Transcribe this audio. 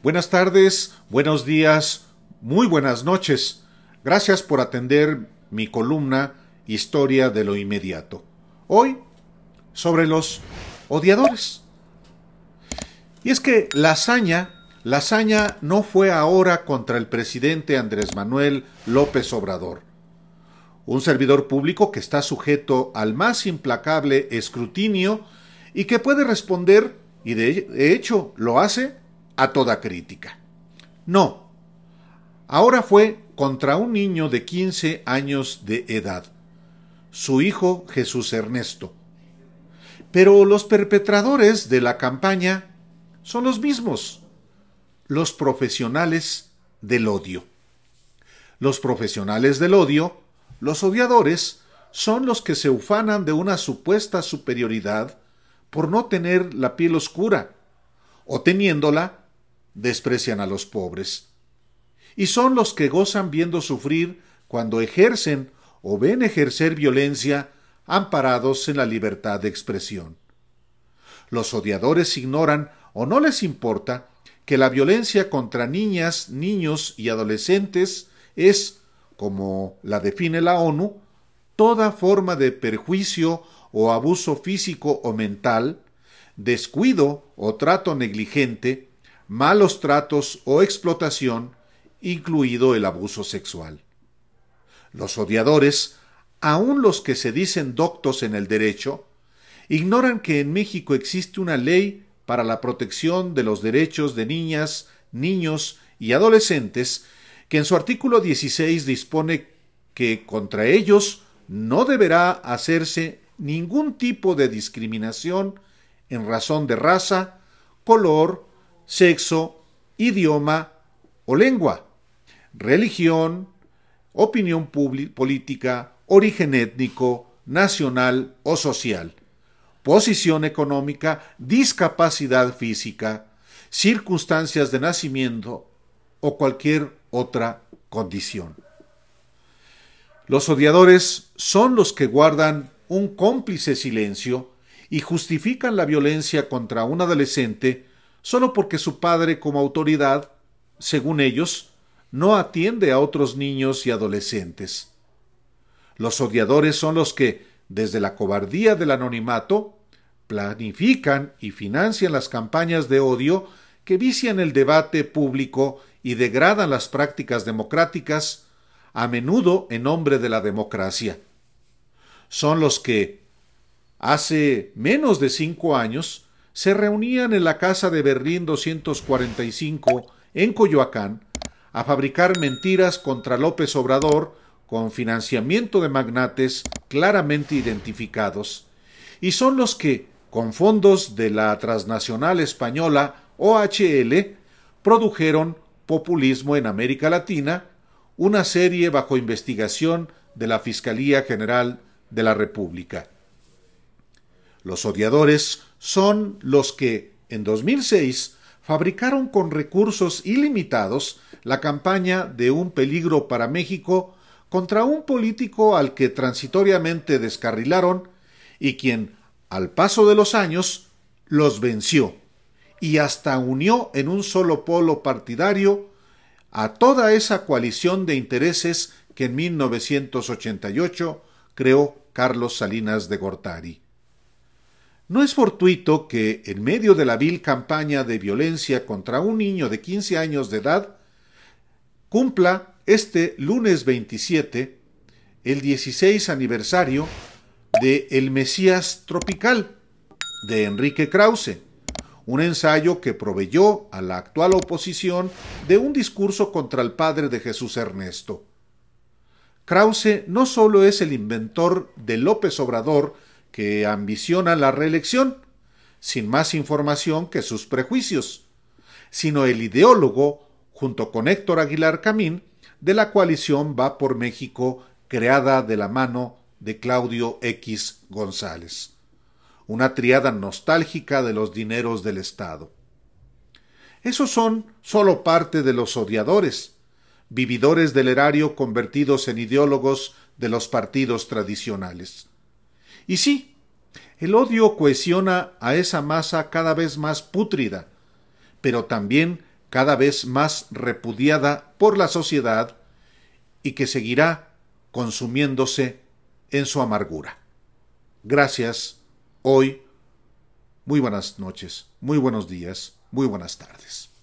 Buenas tardes, buenos días, muy buenas noches. Gracias por atender mi columna Historia de lo inmediato. Hoy, sobre los odiadores. Y es que la hazaña, la hazaña no fue ahora contra el presidente Andrés Manuel López Obrador. Un servidor público que está sujeto al más implacable escrutinio y que puede responder, y de hecho lo hace, a toda crítica. No. Ahora fue contra un niño de 15 años de edad, su hijo Jesús Ernesto. Pero los perpetradores de la campaña son los mismos, los profesionales del odio. Los profesionales del odio, los odiadores, son los que se ufanan de una supuesta superioridad por no tener la piel oscura, o teniéndola, desprecian a los pobres. Y son los que gozan viendo sufrir cuando ejercen o ven ejercer violencia amparados en la libertad de expresión. Los odiadores ignoran o no les importa que la violencia contra niñas, niños y adolescentes es, como la define la ONU, toda forma de perjuicio o abuso físico o mental, descuido o trato negligente, malos tratos o explotación, incluido el abuso sexual. Los odiadores, aun los que se dicen doctos en el derecho, ignoran que en México existe una ley para la protección de los derechos de niñas, niños y adolescentes que en su artículo 16 dispone que contra ellos no deberá hacerse ningún tipo de discriminación en razón de raza, color, sexo, idioma o lengua, religión, opinión política, origen étnico, nacional o social, posición económica, discapacidad física, circunstancias de nacimiento o cualquier otra condición. Los odiadores son los que guardan un cómplice silencio y justifican la violencia contra un adolescente solo porque su padre como autoridad, según ellos, no atiende a otros niños y adolescentes. Los odiadores son los que, desde la cobardía del anonimato, planifican y financian las campañas de odio que vician el debate público y degradan las prácticas democráticas, a menudo en nombre de la democracia. Son los que, hace menos de cinco años, se reunían en la casa de Berlín 245 en Coyoacán a fabricar mentiras contra López Obrador con financiamiento de magnates claramente identificados, y son los que, con fondos de la transnacional española OHL, produjeron Populismo en América Latina, una serie bajo investigación de la Fiscalía General de la República. Los odiadores son los que, en 2006, fabricaron con recursos ilimitados la campaña de un peligro para México contra un político al que transitoriamente descarrilaron y quien, al paso de los años, los venció y hasta unió en un solo polo partidario a toda esa coalición de intereses que en 1988 creó Carlos Salinas de Gortari. No es fortuito que, en medio de la vil campaña de violencia contra un niño de 15 años de edad, cumpla este lunes 27 el 16 aniversario de El Mesías Tropical de Enrique Krause, un ensayo que proveyó a la actual oposición de un discurso contra el padre de Jesús Ernesto. Krause no solo es el inventor de López Obrador que ambiciona la reelección, sin más información que sus prejuicios, sino el ideólogo, junto con Héctor Aguilar Camín, de la coalición Va por México, creada de la mano de Claudio X González. Una triada nostálgica de los dineros del Estado. Esos son solo parte de los odiadores, vividores del erario convertidos en ideólogos de los partidos tradicionales. Y sí, el odio cohesiona a esa masa cada vez más pútrida, pero también cada vez más repudiada por la sociedad y que seguirá consumiéndose en su amargura. Gracias, hoy. Muy buenas noches, muy buenos días, muy buenas tardes.